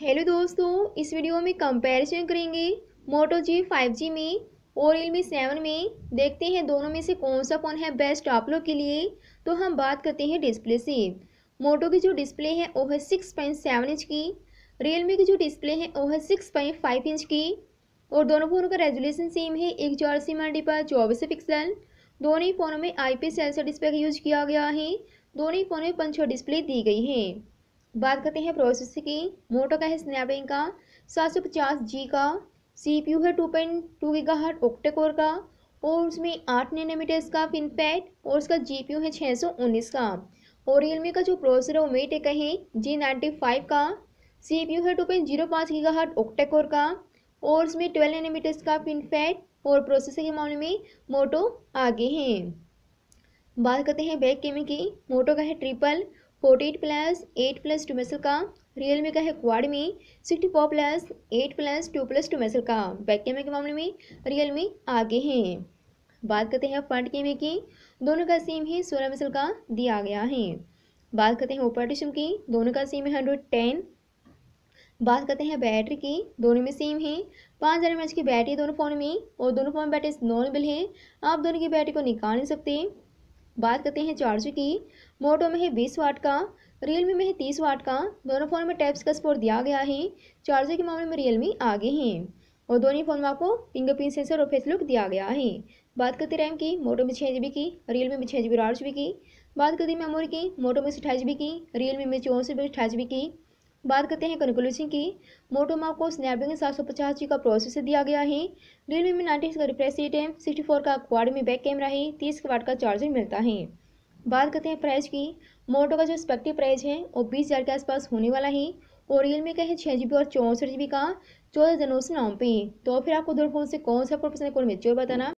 hello दोस्तों इस video में कंपैरिजन करेंगे मोटो जी फाइव जी में और रियलमी सेवन में देखते हैं दोनों में से कौन सा फ़ोन है बेस्ट आप लोग के लिए तो हम बात करते हैं डिस्प्ले से मोटो की जो डिस्प्ले है वो है सिक्स पॉइंट सेवन इंच की रियलमी की जो डिस्प्ले है वो है सिक्स पॉइंट फाइव इंच की और दोनों फ़ोनों का रेजोलेशन सेम है एक चार सी मल्टी पर चौबीस पिक्सल दोनों ही फ़ोनों में आई पी सेंसर डिस्प्ले का यूज़ किया गया है दोनों ही फ़ोनों में पंचो डिस्प्ले दी गई है बात करते हैं प्रोसेस की मोटो का है स्नैपड्रैगन का सात सौ पचास जी का सी पी यू है टू पॉइंट टू गीगा हट ओक्टेकोर का और उसमें आठ नैनोमीटर्स का पिन पैड और उसका यू है छः सौ उन्नीस का और रियलमी का जो प्रोसेसर है वो मेट एक है जी नाइन्टी फाइव का सी पी यू है टू पॉइंट जीरो पाँच गीगा हट ओक्टेकोर का और उसमें ट्वेल्व नैनोमीटर्स का फिनपैट पैड और प्रोसेसर के मामले में मोटो आगे हैं बात करते हैं बैक कैमरे की मोटो का है triple forty eight plus eight plus two मेसल का रियल में का है क्वाड में sixty four plus eight plus two plus two मेसल का बैक कैमरे के मामले में रियल में आगे हैं बात करते हैं फ्रंट कैमरे की दोनों का सेम है सोलह मेसल का दिया गया है बात करते हैं ऑपरेटिशम की दोनों का सेम है हंड्रेड टेन बात करते हैं बैटरी की दोनों में सेम है पाँच हज़ार एम की बैटरी दोनों फ़ोन में और दोनों फ़ोन में बैटरी नॉर्मल है आप दोनों की बैटरी को निकाल नहीं सकते बात करते हैं चार्जर की मोटो में है बीस वाट का रियलमी में है तीस वाट का दोनों फ़ोन में टैप्स का सपोर्ट दिया गया है चार्जर के मामले में रियलमी आगे हैं और दोनों फ़ोन में आपको फिंगरप्रिंट सेंसर और फेस लुक दिया गया है बात करते रैम की मोटो में छः जी की रियलमी में छः जी बी आठ की बात करते मेमोरी की मोटो में अठाईस जी की रियलमी में चौंसठ अठाईस जी की बात करते हैं कंक्लूजन की मोटोमा को स्नैपड्रैगन सात सौ पचास जी का प्रोसेसर दिया गया है रियलमी में नाइनटीन का रिफ्रेश रेट है सिक्सटी फोर का क्वाड में बैक कैमरा है तीस वाट का चार्जर मिलता है बात करते हैं प्राइस की मोटो का जो एक्सपेक्टिव प्राइस है वो बीस हज़ार के आसपास होने वाला है और रियलमी का है छः जी और चौंसठ जी का चौदह जनवरी से नाम पे तो फिर आपको दोनों फोन से कौन सा फोन कौन मेच्योर बताना